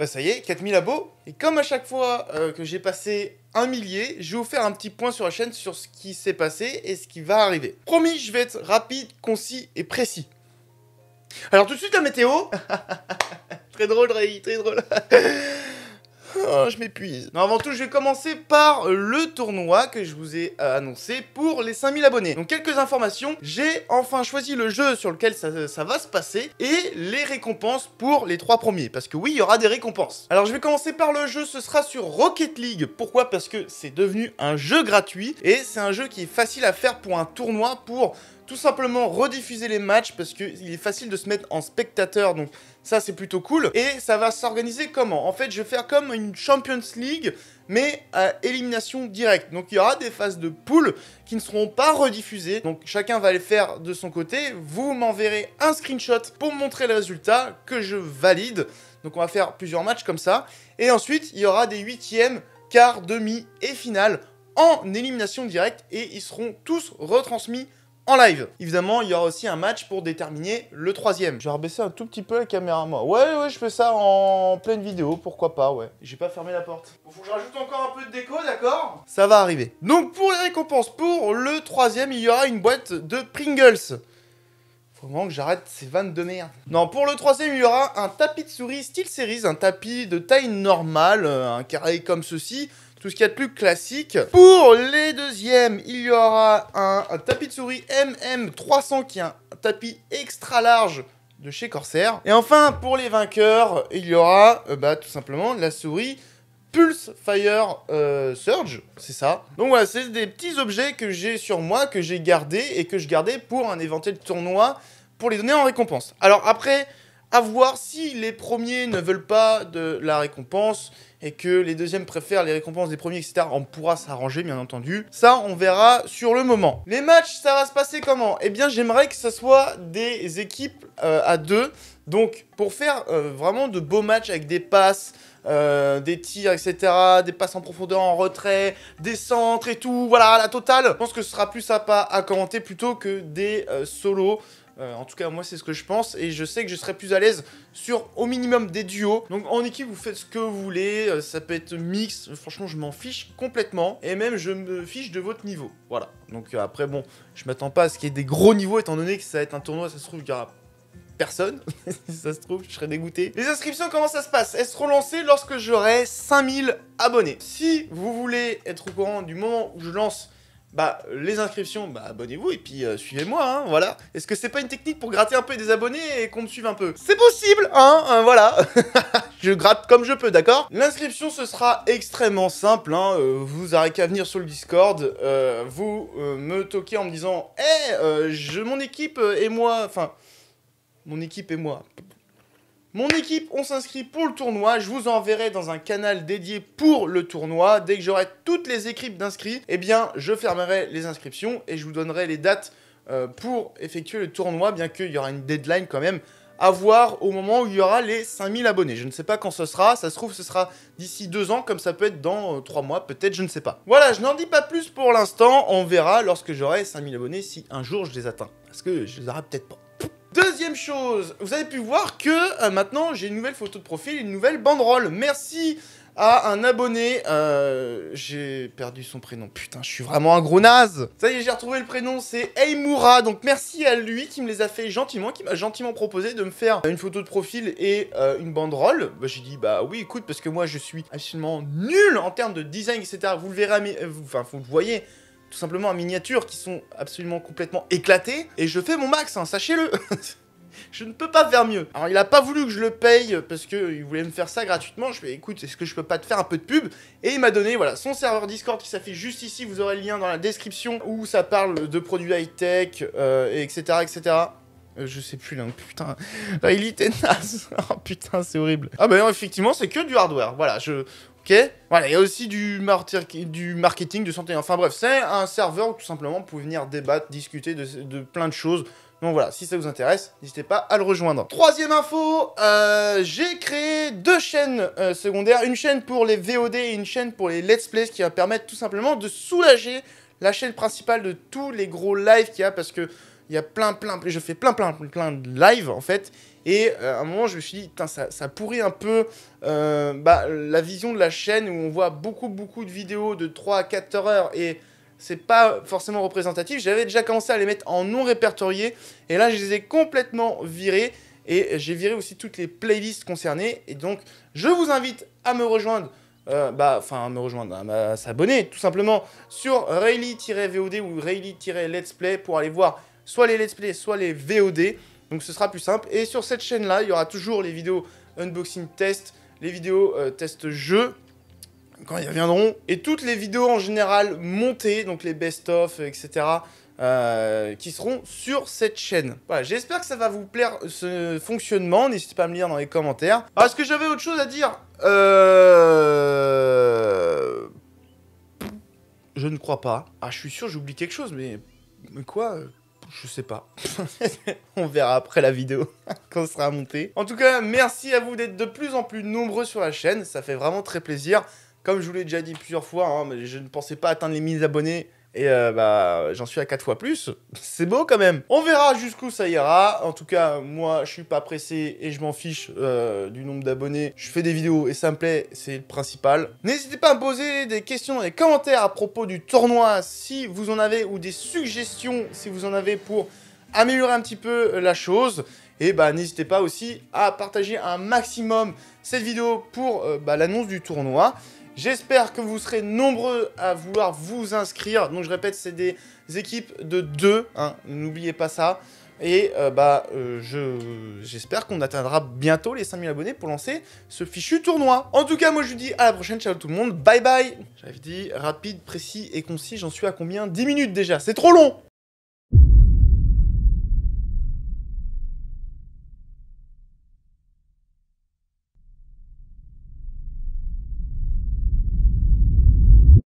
Bah ça y est, 4000 abos. Et comme à chaque fois euh, que j'ai passé un millier, je vais vous faire un petit point sur la chaîne sur ce qui s'est passé et ce qui va arriver. Promis, je vais être rapide, concis et précis. Alors tout de suite la météo. très drôle, Ray, très drôle. Oh, je m'épuise. Non, avant tout, je vais commencer par le tournoi que je vous ai euh, annoncé pour les 5000 abonnés. Donc, quelques informations. J'ai enfin choisi le jeu sur lequel ça, ça, va se passer et les récompenses pour les trois premiers. Parce que oui, il y aura des récompenses. Alors, je vais commencer par le jeu. Ce sera sur Rocket League. Pourquoi Parce que c'est devenu un jeu gratuit et c'est un jeu qui est facile à faire pour un tournoi pour tout simplement rediffuser les matchs parce qu'il est facile de se mettre en spectateur, donc ça c'est plutôt cool. Et ça va s'organiser comment En fait, je vais faire comme une Champions League, mais à élimination directe. Donc il y aura des phases de poule qui ne seront pas rediffusées. Donc chacun va les faire de son côté. Vous m'enverrez un screenshot pour montrer le résultat que je valide. Donc on va faire plusieurs matchs comme ça. Et ensuite, il y aura des huitièmes, quarts, demi et finale en élimination directe et ils seront tous retransmis en live. Évidemment, il y aura aussi un match pour déterminer le troisième. Je vais rebaisser un tout petit peu la caméra, moi. Ouais, ouais, je fais ça en pleine vidéo, pourquoi pas, ouais. J'ai pas fermé la porte. Il faut que je rajoute encore un peu de déco, d'accord Ça va arriver. Donc, pour les récompenses, pour le troisième, il y aura une boîte de Pringles. Comment que j'arrête ces vannes de merde. Non, pour le troisième, il y aura un tapis de souris style series, un tapis de taille normale, euh, un carré comme ceci, tout ce qu'il y a de plus classique. Pour les deuxièmes, il y aura un, tapis de souris MM300 qui est un tapis extra large de chez Corsair. Et enfin, pour les vainqueurs, il y aura euh, bah, tout simplement la souris Pulse Fire euh, Surge, c'est ça. Donc voilà, c'est des petits objets que j'ai sur moi, que j'ai gardés et que je gardais pour un éventuel tournoi pour les donner en récompense. Alors après, à voir si les premiers ne veulent pas de la récompense et que les deuxièmes préfèrent les récompenses des premiers, etc. On pourra s'arranger, bien entendu. Ça, on verra sur le moment. Les matchs, ça va se passer comment Eh bien, j'aimerais que ce soit des équipes euh, à deux. Donc, pour faire euh, vraiment de beaux matchs avec des passes, euh, des tirs, etc., des passes en profondeur, en retrait, des centres et tout, voilà, la totale. Je pense que ce sera plus sympa à commenter plutôt que des euh, solos. en tout cas, moi, c'est ce que je pense. Et je sais que je serai plus à l'aise sur au minimum des duos. Donc en équipe, vous faites ce que vous voulez. ça peut être mix. Franchement, je m'en fiche complètement. Et même, je me fiche de votre niveau. Voilà. Donc après, bon, je m'attends pas à ce qu'il y ait des gros niveaux, étant donné que ça va être un tournoi. Ça se trouve, il y aura personne. si ça se trouve, je serais dégoûté. Les inscriptions, comment ça se passe Elles seront lancées lorsque j'aurai 5000 abonnés. Si vous voulez être au courant du moment où je lance bah, les inscriptions, bah, abonnez-vous et puis euh, suivez-moi, hein, voilà. Est-ce que c'est pas une technique pour gratter un peu des abonnés et qu'on me suive un peu C'est possible, hein, hein voilà. je gratte comme je peux, d'accord L'inscription, ce sera extrêmement simple, hein, euh, vous aurez qu'à venir sur le Discord, euh, vous me toquez en me disant « Eh, je mon équipe et moi, enfin... » Mon équipe et moi. Mon équipe, on s'inscrit pour le tournoi. Je vous enverrai dans un canal dédié pour le tournoi. Dès que j'aurai toutes les équipes d'inscrits, eh bien, je fermerai les inscriptions et je vous donnerai les dates euh, pour effectuer le tournoi, bien qu'il y aura une deadline quand même à voir au moment où il y aura les 5000 abonnés. Je ne sais pas quand ce sera, ça se trouve ce sera d'ici deux ans, comme ça peut être dans 3 euh, mois, peut-être, je ne sais pas. Voilà, je n'en dis pas plus pour l'instant, on verra lorsque j'aurai 5000 abonnés si un jour je les atteins, parce que je les aurai peut-être pas. Deuxième chose, vous avez pu voir que euh, maintenant j'ai une nouvelle photo de profil, une nouvelle banderole. Merci à un abonné. Euh, j'ai perdu son prénom. Putain, je suis vraiment un gros naze. Ça y est, j'ai retrouvé le prénom, c'est Eimura. Donc merci à lui qui me les a fait gentiment, qui m'a gentiment proposé de me faire une photo de profil et euh, une banderole. Bah, j'ai dit bah oui, écoute, parce que moi je suis absolument nul en termes de design, etc. Vous le verrez, enfin vous le voyez tout simplement en miniature qui sont absolument complètement éclatées et je fais mon max, hein, sachez-le. je ne peux pas faire mieux. Alors il a pas voulu que je le paye parce qu'il voulait me faire ça gratuitement. Je lui ai dit écoute, est-ce que je peux pas te faire un peu de pub Et il m'a donné voilà son serveur Discord qui s'affiche juste ici. Vous aurez le lien dans la description où ça parle de produits high-tech, etc. Euh, etc. Euh, je sais plus là, putain. Là, il était naze. oh putain, c'est horrible. Ah bah non, effectivement, c'est que du hardware. Voilà, je. Ok Voilà, il y a aussi du, marketing, du marketing, de santé. Enfin bref, c'est un serveur où tout simplement vous pouvez venir débattre, discuter de, de plein de choses. Donc voilà, si ça vous intéresse, n'hésitez pas à le rejoindre. Troisième info, euh, j'ai créé deux chaînes euh, secondaires, une chaîne pour les VOD et une chaîne pour les Let's Plays, qui va permettre tout simplement de soulager la chaîne principale de tous les gros lives qu'il y a, parce que il y a plein, plein, je fais plein, plein, plein de lives en fait. Et euh, à un moment, je me suis dit, ça, ça pourrit un peu bah, la vision de la chaîne où on voit beaucoup, beaucoup de vidéos de 3 à 4 heures et c'est pas forcément représentatif. J'avais déjà commencé à les mettre en non répertorié et là je les ai complètement virés et j'ai viré aussi toutes les playlists concernées. Et donc je vous invite à me rejoindre. Euh, bah, enfin, à me rejoindre, à, s'abonner tout simplement sur Rayleigh-VOD ou Rayleigh-Let's Play pour aller voir soit les Let's Play, soit les VOD. Donc ce sera plus simple. Et sur cette chaîne-là, il y aura toujours les vidéos unboxing test, les vidéos euh, test jeu, quand ils reviendront. Et toutes les vidéos en général montées, donc les best-of, etc., euh, qui seront sur cette chaîne. Voilà, j'espère que ça va vous plaire ce fonctionnement. N'hésitez pas à me lire dans les commentaires. Ah, Est-ce que j'avais autre chose à dire Euh... Je ne crois pas. Ah, je suis sûr, j'oublie quelque chose, mais, mais quoi je sais pas. on verra après la vidéo quand ce sera monté. En tout cas, merci à vous d'être de plus en plus nombreux sur la chaîne. Ça fait vraiment très plaisir. Comme je vous l'ai déjà dit plusieurs fois, hein, je ne pensais pas atteindre les 1000 abonnés. Et euh, bah, j'en suis à 4 fois plus. C'est beau quand même. On verra jusqu'où ça ira. En tout cas, moi, je suis pas pressé et je m'en fiche euh, du nombre d'abonnés. Je fais des vidéos et ça me plaît, c'est le principal. N'hésitez pas à me poser des questions et des commentaires à propos du tournoi si vous en avez ou des suggestions si vous en avez pour améliorer un petit peu la chose. Et bah n'hésitez pas aussi à partager un maximum cette vidéo pour euh, bah, l'annonce du tournoi. J'espère que vous serez nombreux à vouloir vous inscrire. Donc je répète, c'est des équipes de 2, hein, n'oubliez pas ça. Et euh, bah, euh, je j'espère qu'on atteindra bientôt les 5000 abonnés pour lancer ce fichu tournoi. En tout cas, moi je vous dis à la prochaine, ciao tout le monde, bye bye J'avais dit rapide, précis et concis, j'en suis à combien 10 minutes déjà, c'est trop long